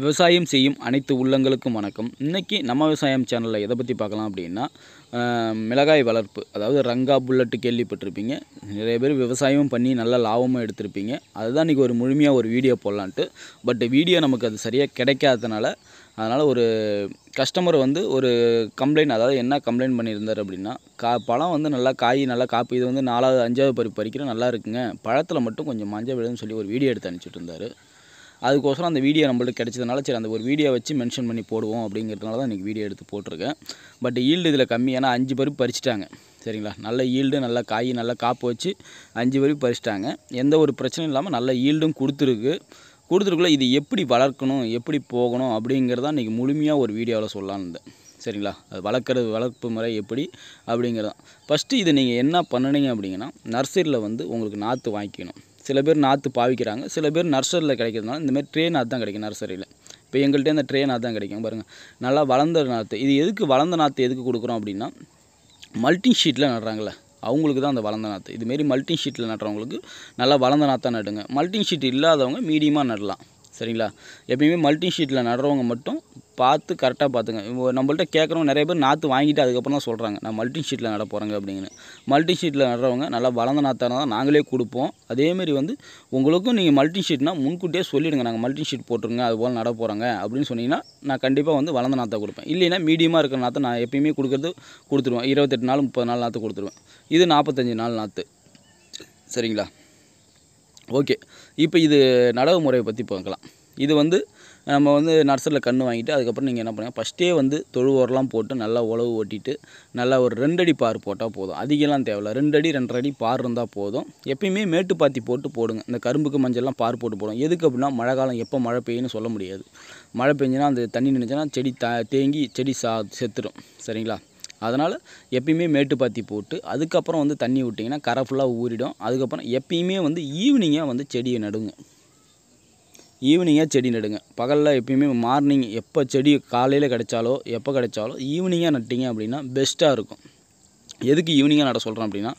விவசாயம் செய்யும் அனைத்து உள்ளங்களுக்கும் வணக்கம் இன்றைக்கி நம்ம விவசாயம் சேனலில் எதை பற்றி பார்க்கலாம் அப்படின்னா மிளகாய் வளர்ப்பு அதாவது ரங்கா புல்லட்டு கேள்விப்பட்டிருப்பீங்க நிறைய பேர் விவசாயமும் பண்ணி நல்லா லாபமும் எடுத்திருப்பீங்க அதுதான் இன்றைக்கி ஒரு முழுமையாக ஒரு வீடியோ போடலான்ட்டு பட் வீடியோ நமக்கு அது சரியாக கிடைக்காதனால அதனால் ஒரு கஸ்டமர் வந்து ஒரு கம்ப்ளைண்ட் அதாவது என்ன கம்ப்ளைண்ட் பண்ணியிருந்தார் அப்படின்னா கா பழம் வந்து நல்லா காய் நல்லா காப்பி இது வந்து நாலாவது அஞ்சாவது பறிப்பு பறிக்கிற நல்லா இருக்குங்க பழத்தில் மட்டும் கொஞ்சம் மஞ்சள் விழுதுன்னு சொல்லி ஒரு வீடியோ எடுத்து அனுப்பிச்சிட்டு இருந்தார் அதுக்கோசரம் அந்த வீடியோ நம்மளுக்கு கிடைச்சதுனால சரி அந்த ஒரு வீடியோ வச்சு மென்ஷன் பண்ணி போடுவோம் அப்படிங்கிறதுனால தான் இன்றைக்கி வீடியோ எடுத்து போட்டிருக்கேன் பட் ஈல்டு இதில் கம்மி ஏன்னா அஞ்சு பருப்பு பறிச்சிட்டாங்க சரிங்களா நல்ல ஈல்டு நல்லா காய் நல்லா காப்பு வச்சு அஞ்சு பருப்பு பறிச்சிட்டாங்க எந்த ஒரு பிரச்சனையும் இல்லாமல் நல்ல ஈல்டும் கொடுத்துருக்கு கொடுத்துருக்குள்ள இது எப்படி வளர்க்கணும் எப்படி போகணும் அப்படிங்கிறதான் இன்றைக்கி முழுமையாக ஒரு வீடியோவில் சொல்லலான்னு இருந்தேன் சரிங்களா அது வளர்க்குறது வளர்ப்பு முறை எப்படி அப்படிங்கிறதான் ஃபஸ்ட்டு இதை நீங்கள் என்ன பண்ணணுங்க அப்படிங்கன்னா நர்சரியில் வந்து உங்களுக்கு நாற்று வாங்கிக்கணும் சில பேர் நாற்று பாவிக்கிறாங்க சில பேர் நர்சரியில் கிடைக்கிறதுனால இந்தமாதிரி ட்ரே நாற்று தான் கிடைக்கும் நர்சரியில் இப்போ எங்கள்கிட்ட இந்த ட்ரே தான் கிடைக்கும் பாருங்கள் நல்லா வளர்ந்த நாற்று இது எதுக்கு வளர்ந்த நாற்று எதுக்கு கொடுக்குறோம் அப்படின்னா மல்டிங் ஷீட்டில் நடுறாங்களே அவங்களுக்கு தான் அந்த வளர்ந்த நாற்று இதுமாரி மல்டிங் ஷீட்டில் நடுறவங்களுக்கு நல்லா வளர்ந்த நாற்றாக நடுங்க மல்டிங் ஷீட் இல்லாதவங்க மீடியமாக நடலாம் சரிங்களா எப்பயுமே மல்டிங் ஷீட்டில் நடுறவங்க மட்டும் பார்த்து கரெக்டாக பார்த்துங்க நம்மள்ட்ட கேட்குறவங்க நிறைய பேர் நாற்று வாங்கிட்டு அதுக்கப்புறம் தான் சொல்கிறாங்க நான் மல்டி ஷீட்டில் நட போகிறேங்க அப்படிங்கன்னு மல்டி ஷீட்டில் நடுறவங்க நல்லா வளர்ந்த நாற்றாக தான் நாங்களே கொடுப்போம் அதேமாரி வந்து உங்களுக்கும் நீங்கள் மல்டி ஷீட்னால் முன்கூட்டியே சொல்லிவிடுங்க நாங்கள் மல்டி ஷீட் போட்டுருங்க போல் நட போகிறாங்க அப்படின்னு சொன்னீங்கன்னா நான் கண்டிப்பாக வந்து வளர்ந்த நாற்றை கொடுப்பேன் இல்லைன்னா மீடியமாக இருக்கிற நாற்றை நான் எப்பயுமே கொடுக்குறது கொடுத்துருவேன் இருபத்தெட்டு நாள் முப்பது நாள் நாற்று கொடுத்துருவேன் இது நாற்பத்தஞ்சு நாள் நாற்று சரிங்களா ஓகே இப்போ இது நடவு முறையை பற்றி பார்க்கலாம் இது வந்து நம்ம வந்து நர்சரியில் கன்று வாங்கிட்டு அதுக்கப்புறம் நீங்கள் என்ன பண்ணுங்கள் ஃபஸ்ட்டே வந்து தொழு போட்டு நல்லா உழவு ஓட்டிட்டு நல்லா ஒரு ரெண்டடி பார் போட்டால் போதும் அதிகம்லாம் தேவையில்ல ரெண்டடி ரெண்டரை பார் இருந்தால் போதும் எப்பயுமே மேட்டுப்பாத்தி போட்டு போடுங்க இந்த கரும்புக்கு மஞ்சள்லாம் பார் போட்டு போடும் எதுக்கு அப்படின்னா மழை காலம் எப்போ மழை பெய்யும்னு சொல்ல முடியாது மழை பெஞ்சுன்னா அந்த தண்ணி நினைச்சேன்னா செடி த தேங்கி செடி சா செத்துடும் சரிங்களா அதனால் எப்பயுமே மேட்டுப்பாத்தி போட்டு அதுக்கப்புறம் வந்து தண்ணி விட்டிங்கன்னா கரை ஃபுல்லாக ஊறிடும் அதுக்கப்புறம் எப்பயுமே வந்து ஈவினிங்காக வந்து செடியை நடுங்க ஈவினிங்காக செடி நடுங்க பகலில் எப்பயுமே மார்னிங் எப்போ செடி காலையில் கிடைச்சாலோ எப்போ கிடைச்சாலோ ஈவினிங்காக நட்டிங்க அப்படின்னா பெஸ்ட்டாக இருக்கும் எதுக்கு ஈவினிங்காக நட சொல்கிறேன் அப்படின்னா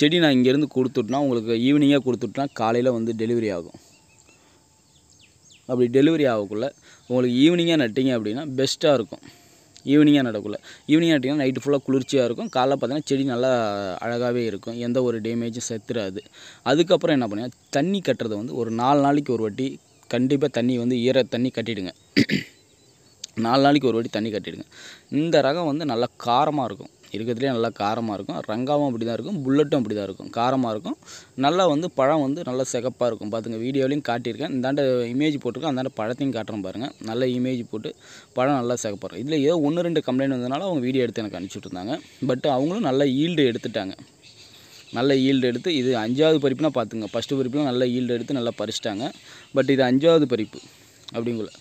செடி நான் இங்கேருந்து கொடுத்துட்டனா உங்களுக்கு ஈவினிங்காக கொடுத்துட்டனா காலையில் வந்து டெலிவரி ஆகும் அப்படி டெலிவரி ஆகக்குள்ள உங்களுக்கு ஈவினிங்காக நட்டிங்க அப்படின்னா பெஸ்ட்டாக இருக்கும் ஈவினிங்காக நடக்குள்ள ஈவினிங் நட்டிங்கன்னா நைட்டு ஃபுல்லாக குளிர்ச்சியாக இருக்கும் காலைல பார்த்தீங்கன்னா செடி நல்லா அழகாகவே இருக்கும் எந்த ஒரு டேமேஜும் செத்துறாது அதுக்கப்புறம் என்ன பண்ணுங்கள் தண்ணி கட்டுறது வந்து ஒரு நாலு நாளைக்கு ஒரு வாட்டி கண்டிப்பாக தண்ணி வந்து ஈர தண்ணி கட்டிவிடுங்க நாலு நாளைக்கு ஒரு வாட்டி தண்ணி கட்டிவிடுங்க இந்த ரகம் வந்து நல்லா காரமாக இருக்கும் இருக்கிறதுலேயே நல்லா காரமாக இருக்கும் ரங்காவும் அப்படி தான் இருக்கும் புல்லட்டும் அப்படி தான் இருக்கும் காரமாக இருக்கும் நல்லா வந்து பழம் வந்து நல்லா சிகப்பாக இருக்கும் பார்த்துங்க வீடியோலையும் காட்டியிருக்கேன் இந்தாண்ட இமேஜ் போட்டிருக்கேன் அந்தாண்ட பழத்தையும் காட்டுறேன் பாருங்கள் நல்ல இமேஜ் போட்டு பழம் நல்லா சிகப்பாக இருக்கும் இதில் ஏதோ ஒன்று ரெண்டு கம்ப்ளைண்ட் வந்ததுனால அவங்க வீடியோ எடுத்து எனக்கு அனுப்பிச்சுட்ருந்தாங்க பட் அவங்களும் நல்லா ஈல்டு எடுத்துட்டாங்க நல்ல ஈல்டு எடுத்து இது அஞ்சாவது பறிப்புனா பார்த்துங்க ஃபஸ்ட்டு பறிப்புலாம் நல்ல ஈல்டு எடுத்து நல்லா பறிச்சிட்டாங்க பட் இது அஞ்சாவது பறிப்பு அப்படிங்குள்ள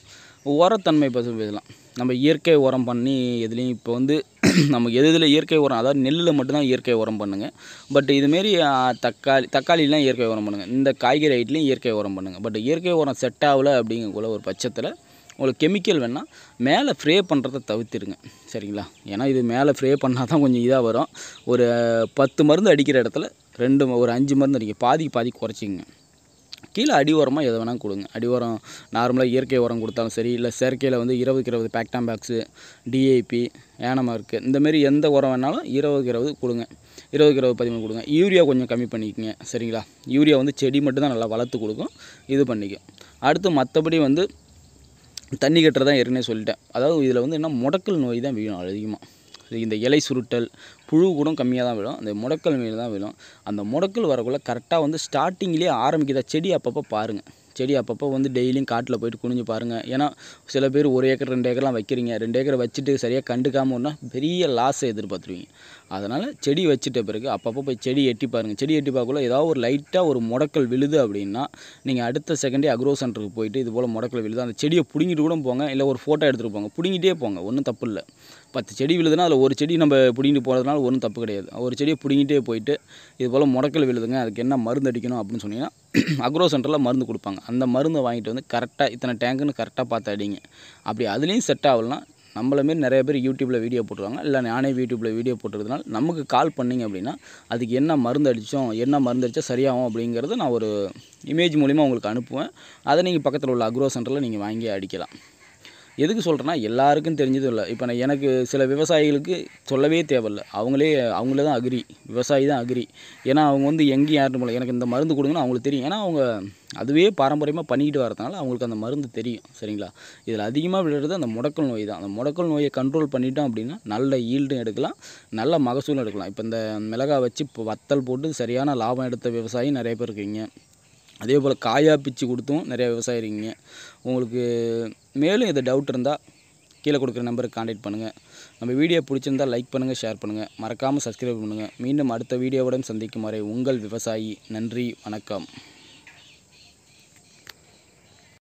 உரத்தன்மை பற்றி பேசலாம் நம்ம இயற்கை உரம் பண்ணி எதுலேயும் இப்போ வந்து நமக்கு எது இதில் இயற்கை உரம் அதாவது நெல்லில் மட்டும்தான் இயற்கை உரம் பண்ணுங்கள் பட் இதுமாரி தக்காளி தக்காளிலாம் இயற்கை உரம் பண்ணுங்கள் இந்த காய்கறி ஐட்லேயும் இயற்கை உரம் பண்ணுங்கள் பட் இயற்கை உரம் செட் ஆகலை அப்படிங்கக்குள்ள ஒரு பட்சத்தில் உங்களுக்கு கெமிக்கல் வேணால் மேலே ஃப்ரே பண்ணுறத தவிர்த்துருங்க சரிங்களா ஏன்னா இது மேலே ஃப்ரே பண்ணால் தான் கொஞ்சம் இதாக வரும் ஒரு பத்து மருந்து அடிக்கிற இடத்துல ரெண்டு ஒரு அஞ்சு மருந்து அடிக்க பாதிக்கு பாதி குறைச்சிங்க கீழே அடி உரமாக எது வேணால் கொடுங்க அடி உரம் நார்மலாக இயற்கை உரம் கொடுத்தாலும் சரி இல்லை செயற்கையில் வந்து இருபதுக்கு இருபது பேக்டாம் பேக்ஸு டிஏபி ஏனமார்க்கு இந்தமாரி எந்த உரம் வேணாலும் இருபதுக்கு இருபது கொடுங்க இருபதுக்கு இருபது பதிமூணு கொடுங்க யூரியா கொஞ்சம் கம்மி பண்ணிக்கோங்க சரிங்களா யூரியா வந்து செடி மட்டும்தான் நல்லா வளர்த்து கொடுக்கும் இது பண்ணிக்கும் அடுத்து மற்றபடி வந்து தண்ணி கட்டுறதான் ஏற்கனவே சொல்லிட்டேன் அதாவது இதில் வந்து என்ன முடக்கல் நோய் தான் விழும் அதிகமாக இந்த இலை சுருட்டல் புழு கூட கம்மியாக தான் விழும் அந்த முடக்கல் மேலே தான் விழும் அந்த முடக்கல் வரக்குள்ளே கரெக்டாக வந்து ஸ்டார்டிங்லேயே ஆரம்பிக்குதா செடி அப்பப்போ பாருங்கள் செடி அப்பப்போ வந்து டெய்லியும் காட்டில் போய்ட்டு குனிஞ்சு பாருங்கள் ஏன்னா சில பேர் ஒரு ஏக்கர் ரெண்டு ஏக்கர்லாம் வைக்கிறீங்க ரெண்டு ஏக்கரை வச்சுட்டு சரியாக கண்டுக்காமல் ஒன்றா பெரிய லாஸை எதிர்பார்த்துருவீங்க அதனால் செடி வச்சுட்ட பிறகு அப்பப்போ போய் செடி எட்டி பாருங்கள் செடி எட்டி பார்க்கக்குள்ள ஏதாவது ஒரு லைட்டாக ஒரு முடக்கல் விழுது அப்படின்னா நீங்கள் அடுத்த செகண்டே அக்ரோ சென்டருக்கு போயிட்டு இது போல் முடக்கல் விழுது அந்த செடியை பிடுங்கிட்டு கூட போங்க இல்லை ஒரு ஃபோட்டோ எடுத்துகிட்டு போங்க பிடுங்கிட்டே போங்க ஒன்றும் தப்பு இல்லை பத்து செடி விழுதுனா அதில் ஒரு செடி நம்ம பிடிங்கிட்டு போகிறதுனால ஒன்றும் தப்பு கிடையாது ஒரு செடியை பிடிங்கிட்டே போயிட்டு இது போல் முடக்கல் விழுதுங்க அதுக்கு என்ன மருந்து அடிக்கணும் அப்படின்னு சொன்னீங்கன்னா அக்ரோ சென்டரில் மருந்து கொடுப்பாங்க அந்த மருந்தை வாங்கிட்டு வந்து கரெக்டாக இத்தனை டேங்குன்னு கரெக்டாக பார்த்து அடிங்க அப்படி அதுலேயும் செட் ஆகலாம் நம்மள மாரி நிறைய பேர் யூடியூப்பில் வீடியோ போட்டுருவாங்க இல்லை நானே யூடியூப்பில் வீடியோ போட்டுறதுனால நமக்கு கால் பண்ணிங்க அப்படின்னா அதுக்கு என்ன மருந்து அடித்தோம் என்ன மருந்து அடித்தா சரியாகும் அப்படிங்கிறது நான் ஒரு இமேஜ் மூலிமா உங்களுக்கு அனுப்புவேன் அதை நீங்கள் பக்கத்தில் உள்ள அக்ரோ சென்டரில் நீங்கள் வாங்கி அடிக்கலாம் எதுக்கு சொல்கிறேன்னா எல்லாருக்கும் தெரிஞ்சதும் இல்லை இப்போ நான் எனக்கு சில விவசாயிகளுக்கு சொல்லவே தேவையில்லை அவங்களே அவங்களே தான் அக்ரி விவசாயி தான் அக்ரி ஏன்னா அவங்க வந்து எங்கேயும் யாரும் போல எனக்கு இந்த மருந்து கொடுங்கன்னு அவங்களுக்கு தெரியும் ஏன்னா அவங்க அதுவே பாரம்பரியமாக பண்ணிக்கிட்டு வரதுனால அவங்களுக்கு அந்த மருந்து தெரியும் சரிங்களா இதில் அதிகமாக விழுறது அந்த முடக்கல் நோய் தான் அந்த முடக்கல் நோயை கண்ட்ரோல் பண்ணிட்டோம் அப்படின்னா நல்ல ஈல்டும் எடுக்கலாம் நல்ல மகசூலும் எடுக்கலாம் இப்போ இந்த மிளகா வச்சு இப்போ வத்தல் போட்டு சரியான லாபம் எடுத்த விவசாயி நிறைய பேர் இருக்கீங்க அதே போல் காயாக பிச்சு கொடுத்தும் நிறையா விவசாயி இருக்கீங்க உங்களுக்கு மேலும் எது டவுட் இருந்தால் கீழே கொடுக்குற நம்பருக்கு காண்டாக்ட் பண்ணுங்கள் நம்ம வீடியோ பிடிச்சிருந்தால் லைக் பண்ணுங்கள் ஷேர் பண்ணுங்கள் மறக்காமல் சப்ஸ்கிரைப் பண்ணுங்கள் மீண்டும் அடுத்த வீடியோவுடன் சந்திக்கும் வரை உங்கள் விவசாயி நன்றி வணக்கம்